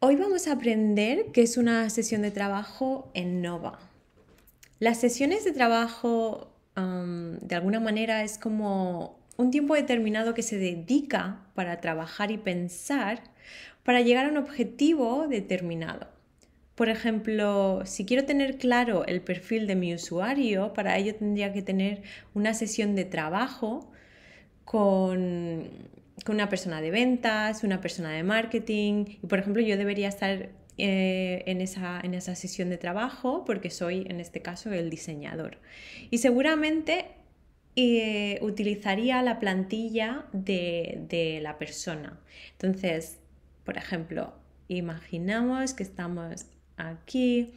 Hoy vamos a aprender qué es una sesión de trabajo en Nova. Las sesiones de trabajo, de alguna manera, es como un tiempo determinado que se dedica para trabajar y pensar para llegar a un objetivo determinado. Por ejemplo, si quiero tener claro el perfil de mi usuario, para ello tendría que tener una sesión de trabajo con una persona de ventas, una persona de marketing, y por ejemplo yo debería estar eh, en, esa, en esa sesión de trabajo porque soy en este caso el diseñador. Y seguramente eh, utilizaría la plantilla de, de la persona. Entonces, por ejemplo, imaginamos que estamos aquí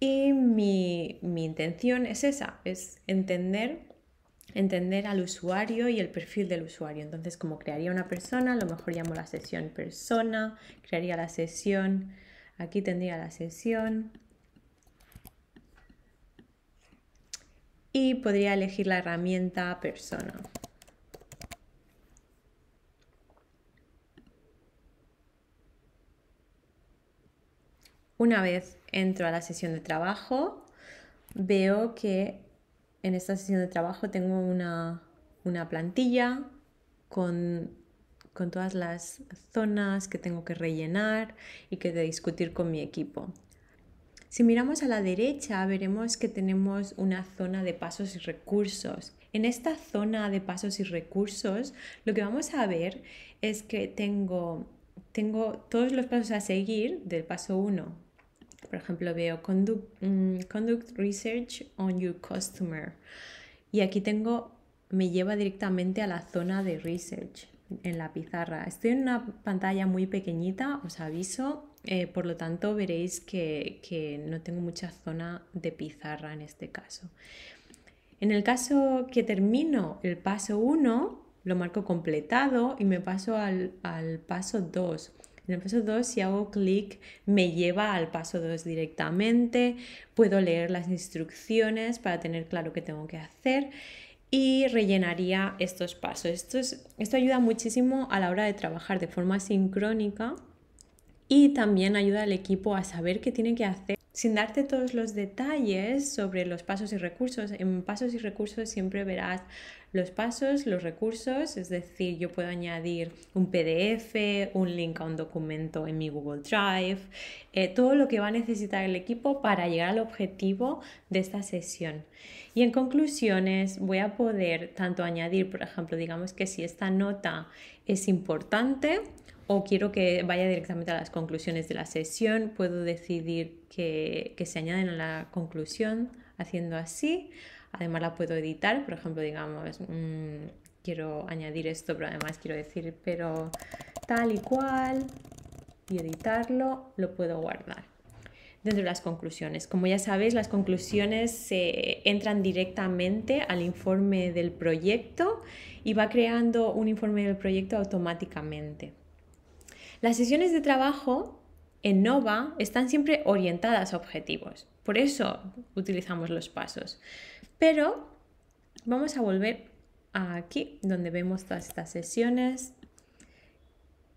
y mi, mi intención es esa, es entender entender al usuario y el perfil del usuario. Entonces, como crearía una persona, a lo mejor llamo la sesión persona, crearía la sesión, aquí tendría la sesión. Y podría elegir la herramienta persona. Una vez entro a la sesión de trabajo, veo que en esta sesión de trabajo tengo una, plantilla con, todas las zonas que tengo que rellenar y que de discutir con mi equipo. Si miramos a la derecha, veremos que tenemos una zona de pasos y recursos. En esta zona de pasos y recursos, lo que vamos a ver es que tengo, tengo todos los pasos a seguir del paso 1 por ejemplo, veo mm, conduct, research on your customer. Y aquí tengo, me lleva directamente a la zona de research en la pizarra. Estoy en una pantalla muy pequeñita, os aviso, eh, por lo tanto veréis que, no tengo mucha zona de pizarra en este caso. En el caso que termino el paso 1, lo marco completado y me paso al paso 2. En el paso 2, si hago clic, me lleva al paso 2 directamente, puedo leer las instrucciones para tener claro qué tengo que hacer y rellenaría estos pasos. Esto, esto ayuda muchísimo a la hora de trabajar de forma sincrónica y también ayuda al equipo a saber qué tiene que hacer sin darte todos los detalles sobre los pasos y recursos, en pasos y recursos siempre verás los pasos, los recursos, es decir, yo puedo añadir un PDF, un link a un documento en mi Google Drive, eh, todo lo que va a necesitar el equipo para llegar al objetivo de esta sesión. Y en conclusiones voy a poder tanto añadir, por ejemplo, digamos que si esta nota es importante, o quiero que vaya directamente a las conclusiones de la sesión, puedo decidir que, que se añaden a la conclusión haciendo así Además la puedo editar, por ejemplo, digamos, mm, quiero añadir esto, pero además quiero decir, pero tal y cual, y editarlo, lo puedo guardar. Dentro de las conclusiones. Como ya sabéis, las conclusiones se entran directamente al informe del proyecto y va creando un informe del proyecto automáticamente. Las sesiones de trabajo en Nova están siempre orientadas a objetivos. Por eso utilizamos los pasos. Pero vamos a volver aquí donde vemos todas estas sesiones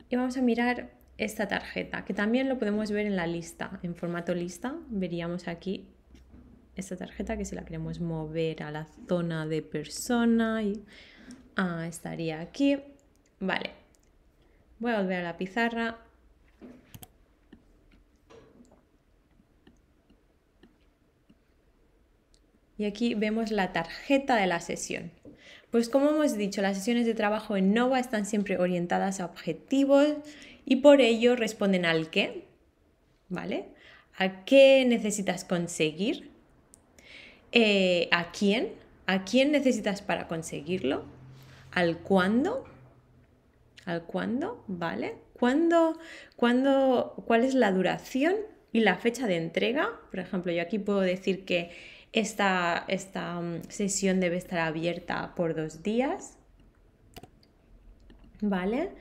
y vamos a mirar esta tarjeta que también lo podemos ver en la lista, en formato lista. Veríamos aquí esta tarjeta que si la queremos mover a la zona de persona y ah, estaría aquí. Vale, voy a volver a la pizarra Y aquí vemos la tarjeta de la sesión. Pues como hemos dicho, las sesiones de trabajo en Nova están siempre orientadas a objetivos y por ello responden al qué, ¿vale? ¿A qué necesitas conseguir? Eh, ¿A quién? ¿A quién necesitas para conseguirlo? ¿Al cuándo? ¿Al cuándo? ¿Vale? ¿Cuándo, ¿Cuál es la duración y la fecha de entrega? Por ejemplo, yo aquí puedo decir que esta, esta mm, sesión debe estar abierta por dos días, ¿vale?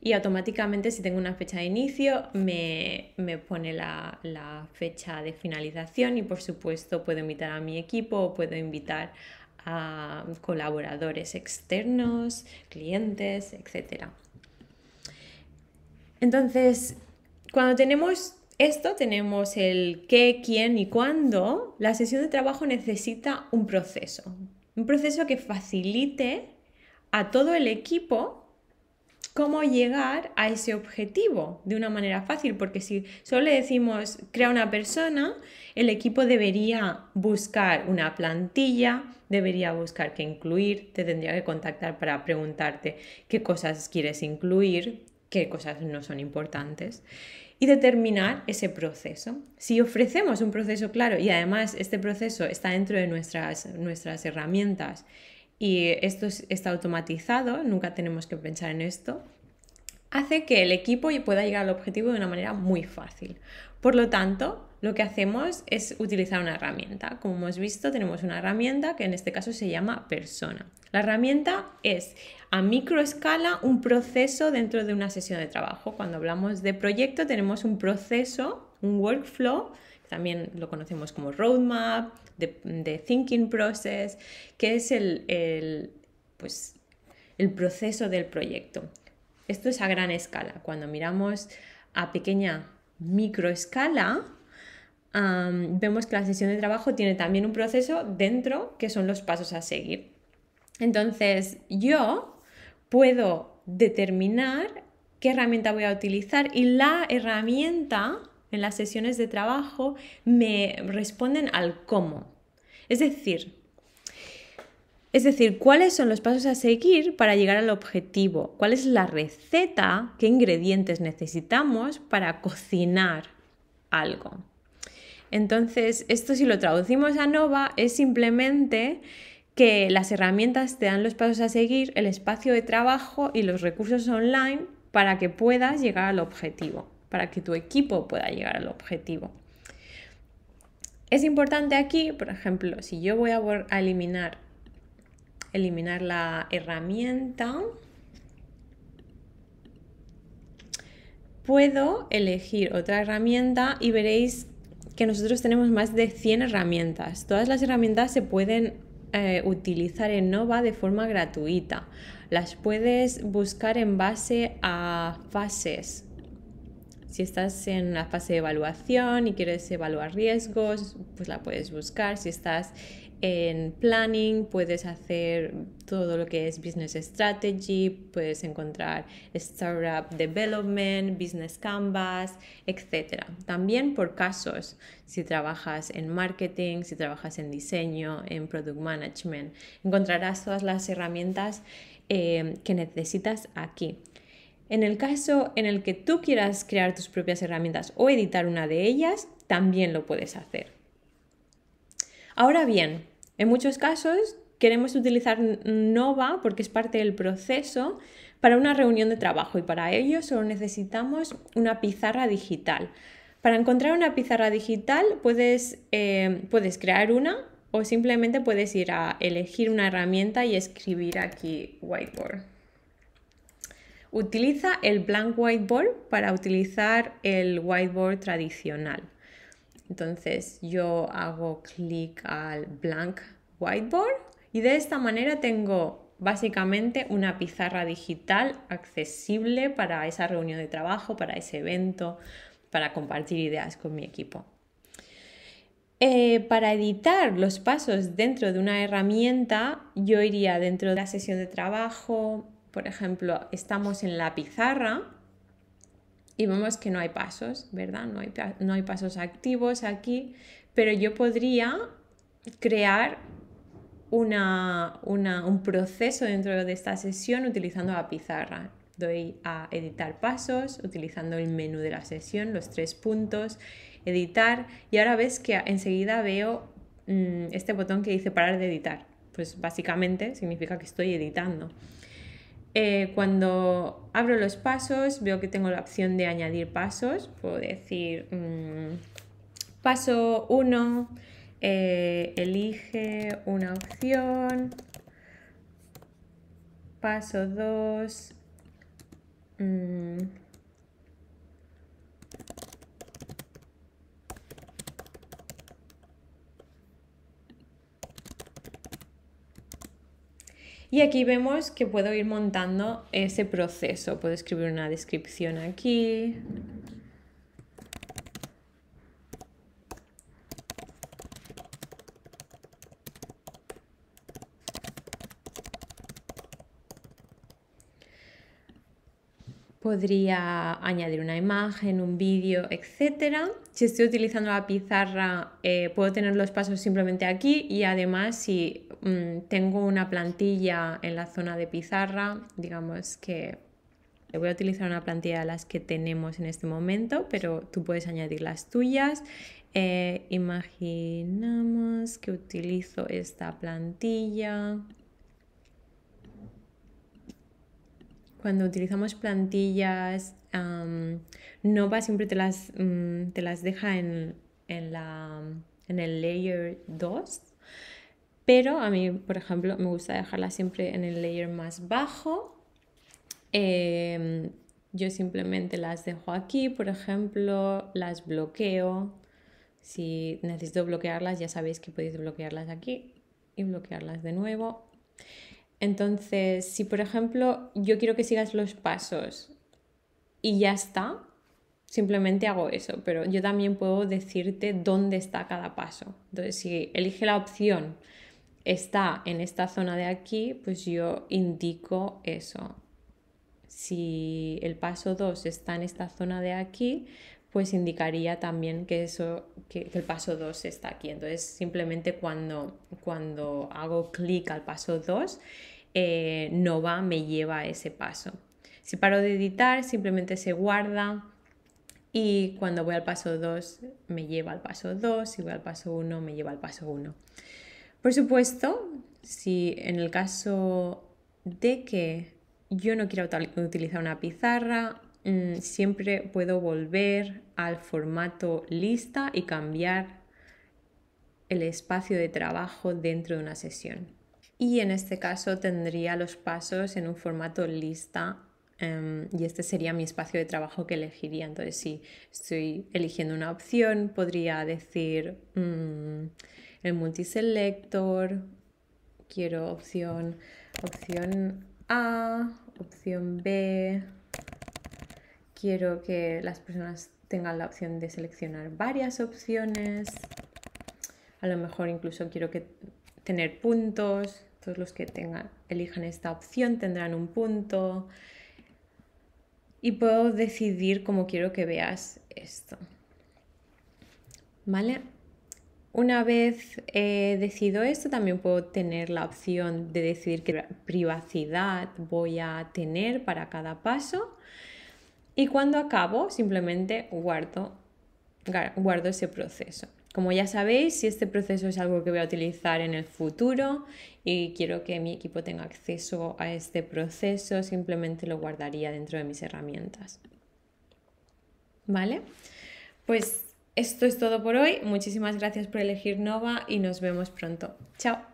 Y automáticamente si tengo una fecha de inicio me, pone la, la, fecha de finalización y por supuesto puedo invitar a mi equipo o puedo invitar a colaboradores externos, clientes, etc. Entonces, cuando tenemos esto tenemos el qué, quién y cuándo. La sesión de trabajo necesita un proceso, un proceso que facilite a todo el equipo cómo llegar a ese objetivo de una manera fácil, porque si solo le decimos crea una persona, el equipo debería buscar una plantilla, debería buscar qué incluir, te tendría que contactar para preguntarte qué cosas quieres incluir, qué cosas no son importantes y determinar ese proceso. Si ofrecemos un proceso claro y además este proceso está dentro de nuestras, nuestras herramientas y esto está automatizado, nunca tenemos que pensar en esto, hace que el equipo pueda llegar al objetivo de una manera muy fácil. Por lo tanto, lo que hacemos es utilizar una herramienta. Como hemos visto, tenemos una herramienta que en este caso se llama persona. La herramienta es a microescala un proceso dentro de una sesión de trabajo. Cuando hablamos de proyecto tenemos un proceso, un workflow, también lo conocemos como roadmap, de, thinking process, que es el, pues, el proceso del proyecto. Esto es a gran escala. Cuando miramos a pequeña microescala, vemos que la sesión de trabajo tiene también un proceso dentro que son los pasos a seguir. Entonces, yo puedo determinar qué herramienta voy a utilizar y la herramienta en las sesiones de trabajo me responden al cómo. Es decir, es decir, cuáles son los pasos a seguir para llegar al objetivo, cuál es la receta, qué ingredientes necesitamos para cocinar algo. Entonces, esto si lo traducimos a Nova es simplemente que las herramientas te dan los pasos a seguir, el espacio de trabajo y los recursos online para que puedas llegar al objetivo, para que tu equipo pueda llegar al objetivo. Es importante aquí, por ejemplo, si yo voy a, eliminar, eliminar la herramienta, puedo elegir otra herramienta y veréis que nosotros tenemos más de 100 herramientas. Todas las herramientas se pueden eh, utilizar en Nova de forma gratuita. Las puedes buscar en base a fases si estás en la fase de evaluación y quieres evaluar riesgos, pues la puedes buscar. Si estás en planning puedes hacer todo lo que es business strategy, puedes encontrar startup development, business canvas, etc. También por casos, si trabajas en marketing, si trabajas en diseño, en product management, encontrarás todas las herramientas eh, que necesitas aquí. En el caso en el que tú quieras crear tus propias herramientas o editar una de ellas, también lo puedes hacer. Ahora bien, en muchos casos queremos utilizar Nova porque es parte del proceso para una reunión de trabajo y para ello solo necesitamos una pizarra digital. Para encontrar una pizarra digital puedes, eh, puedes crear una o simplemente puedes ir a elegir una herramienta y escribir aquí whiteboard. Utiliza el blank whiteboard para utilizar el whiteboard tradicional. Entonces yo hago clic al blank whiteboard y de esta manera tengo básicamente una pizarra digital accesible para esa reunión de trabajo, para ese evento, para compartir ideas con mi equipo. Eh, para editar los pasos dentro de una herramienta, yo iría dentro de la sesión de trabajo, por ejemplo, estamos en la pizarra y vemos que no hay pasos, ¿verdad? No hay, pasos activos aquí, pero yo podría crear un proceso dentro de esta sesión utilizando la pizarra. Doy a editar pasos, utilizando el menú de la sesión, los tres puntos, editar, y ahora ves que enseguida veo mm, este botón que dice parar de editar. Pues básicamente significa que estoy editando. Eh, cuando abro los pasos, veo que tengo la opción de añadir pasos. Puedo decir mm, paso 1, eh, elige una opción. Paso 2, Y aquí vemos que puedo ir montando ese proceso. Puedo escribir una descripción aquí. podría añadir una imagen, un vídeo, etc. Si estoy utilizando la pizarra, eh, puedo tener los pasos simplemente aquí y además si Mm, tengo una plantilla en la zona de pizarra, digamos que le voy a utilizar una plantilla de las que tenemos en este momento, pero tú puedes añadir las tuyas. Eh, imaginamos que utilizo esta plantilla. Cuando utilizamos plantillas, no Nova siempre te las, mm, te las deja en, en el layer 2, pero a mí, por ejemplo, me gusta dejarla siempre en el layer más bajo. Em, yo simplemente las dejo aquí, por ejemplo, las bloqueo. Si necesito bloquearlas, ya sabéis que podéis bloquearlas aquí y bloquearlas de nuevo. Entonces, si por ejemplo yo quiero que sigas los pasos y ya está, simplemente hago eso, pero yo también puedo decirte dónde está cada paso. Entonces, si elige la opción está en esta zona de aquí, pues yo indico eso. Si el paso 2 está en esta zona de aquí, pues indicaría también que, eso, que, el paso 2 está aquí. Entonces, simplemente cuando, cuando hago clic al paso 2, eh, Nova me lleva a ese paso. Si paro de editar, simplemente se guarda y cuando voy al paso 2, me lleva al paso 2. Si voy al paso 1, me lleva al paso 1. Por supuesto, si en el caso de que yo no quiera utilizar una pizarra, mm, siempre puedo volver al formato lista y cambiar el espacio de trabajo dentro de una sesión. Y en este caso tendría los pasos en un formato lista em, y este sería mi espacio de trabajo que elegiría. Entonces, si estoy eligiendo una opción, podría decir... Mm, el multiselector, quiero opción, opción A, opción B, quiero que las personas tengan la opción de seleccionar varias opciones, a lo mejor incluso quiero que tener puntos, todos los que tengan, elijan esta opción tendrán un punto y puedo decidir cómo quiero que veas esto. ¿Vale? Una vez eh, decido esto, también puedo tener la opción de decidir qué privacidad voy a tener para cada paso. Y cuando acabo, simplemente guardo, guardo ese proceso. Como ya sabéis, si este proceso es algo que voy a utilizar en el futuro y quiero que mi equipo tenga acceso a este proceso, simplemente lo guardaría dentro de mis herramientas. ¿Vale? Pues esto es todo por hoy. Muchísimas gracias por elegir Nova y nos vemos pronto. Chao.